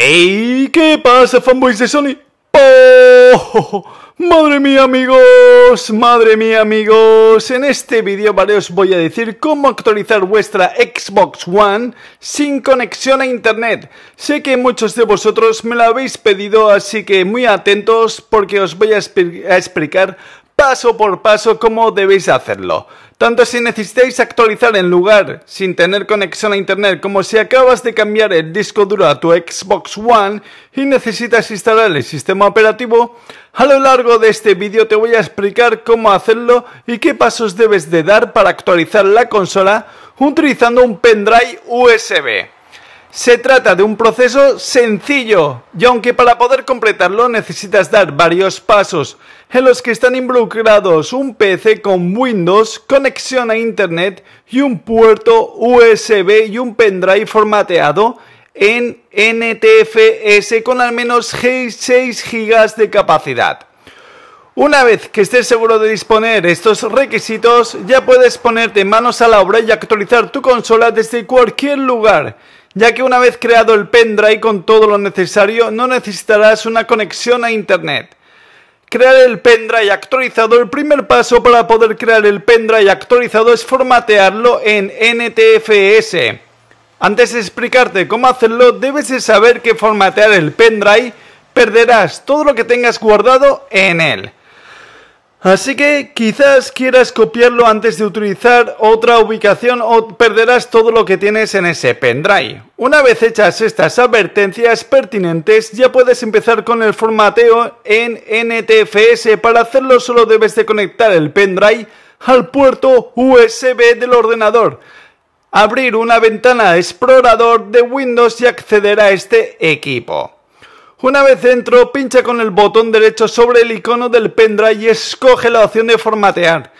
¡Ey! ¿Qué pasa, fanboys de Sony? ¡Oh! ¡Madre mía, amigos! ¡Madre mía, amigos! En este vídeo, vale, os voy a decir cómo actualizar vuestra Xbox One sin conexión a Internet. Sé que muchos de vosotros me lo habéis pedido, así que muy atentos porque os voy a explicar paso por paso cómo debéis hacerlo. Tanto si necesitáis actualizar en lugar sin tener conexión a internet como si acabas de cambiar el disco duro a tu Xbox One y necesitas instalar el sistema operativo, a lo largo de este vídeo te voy a explicar cómo hacerlo y qué pasos debes de dar para actualizar la consola utilizando un pendrive USB. Se trata de un proceso sencillo, y aunque para poder completarlo necesitas dar varios pasos, en los que están involucrados un PC con Windows, conexión a Internet y un puerto USB y un pendrive formateado en NTFS con al menos 6 GB de capacidad. Una vez que estés seguro de disponer estos requisitos, ya puedes ponerte manos a la obra y actualizar tu consola desde cualquier lugar ya que una vez creado el pendrive con todo lo necesario, no necesitarás una conexión a internet. Crear el pendrive actualizado. El primer paso para poder crear el pendrive actualizado es formatearlo en NTFS. Antes de explicarte cómo hacerlo, debes de saber que formatear el pendrive perderás todo lo que tengas guardado en él. Así que quizás quieras copiarlo antes de utilizar otra ubicación o perderás todo lo que tienes en ese pendrive. Una vez hechas estas advertencias pertinentes ya puedes empezar con el formateo en NTFS. Para hacerlo solo debes de conectar el pendrive al puerto USB del ordenador. Abrir una ventana explorador de Windows y acceder a este equipo. Una vez dentro, pincha con el botón derecho sobre el icono del pendrive y escoge la opción de formatear.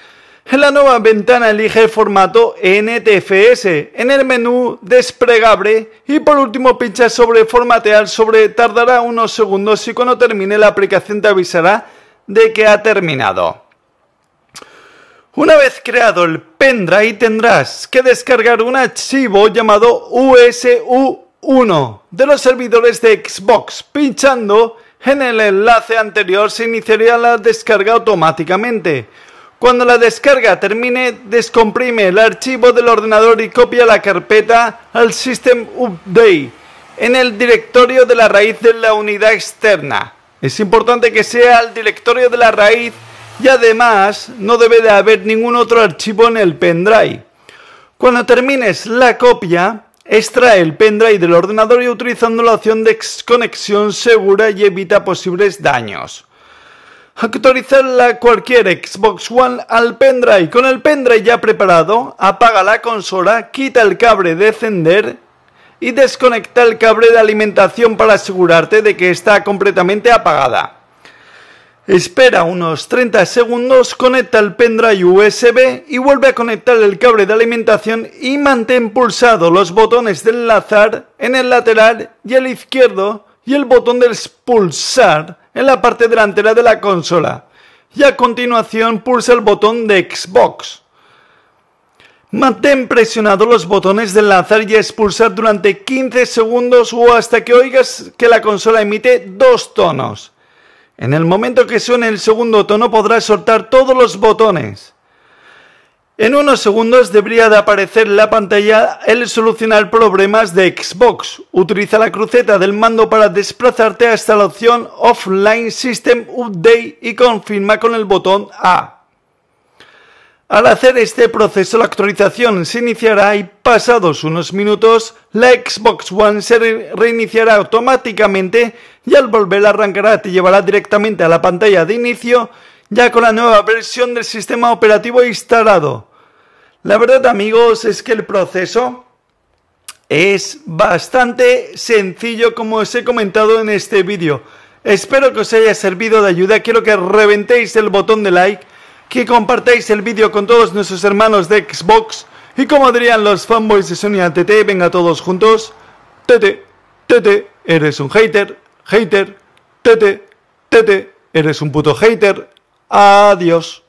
En la nueva ventana elige el formato NTFS, en el menú desplegable y por último pincha sobre formatear sobre tardará unos segundos y cuando termine la aplicación te avisará de que ha terminado. Una vez creado el pendrive tendrás que descargar un archivo llamado USU uno de los servidores de Xbox. Pinchando en el enlace anterior se iniciaría la descarga automáticamente. Cuando la descarga termine, descomprime el archivo del ordenador y copia la carpeta al System Update en el directorio de la raíz de la unidad externa. Es importante que sea el directorio de la raíz y además no debe de haber ningún otro archivo en el pendrive. Cuando termines la copia, Extrae el pendrive del ordenador y utilizando la opción de conexión segura y evita posibles daños. Actualizar cualquier Xbox One al pendrive. Con el pendrive ya preparado, apaga la consola, quita el cable de encender y desconecta el cable de alimentación para asegurarte de que está completamente apagada. Espera unos 30 segundos, conecta el pendrive USB y vuelve a conectar el cable de alimentación y mantén pulsados los botones del enlazar en el lateral y el izquierdo y el botón de expulsar en la parte delantera de la consola. Y a continuación pulsa el botón de Xbox. Mantén presionados los botones de enlazar y expulsar durante 15 segundos o hasta que oigas que la consola emite dos tonos. En el momento que suene el segundo tono podrás soltar todos los botones. En unos segundos debería de aparecer la pantalla el solucionar problemas de Xbox. Utiliza la cruceta del mando para desplazarte hasta la opción Offline System Update y confirma con el botón A. Al hacer este proceso la actualización se iniciará y pasados unos minutos la Xbox One se reiniciará automáticamente y al volver arrancará te llevará directamente a la pantalla de inicio ya con la nueva versión del sistema operativo instalado. La verdad amigos es que el proceso es bastante sencillo como os he comentado en este vídeo. Espero que os haya servido de ayuda, quiero que reventéis el botón de like que compartáis el vídeo con todos nuestros hermanos de Xbox y como dirían los fanboys de Sony a TT, venga todos juntos, Tete, Tete, eres un hater, hater, Tete, Tete, eres un puto hater, adiós.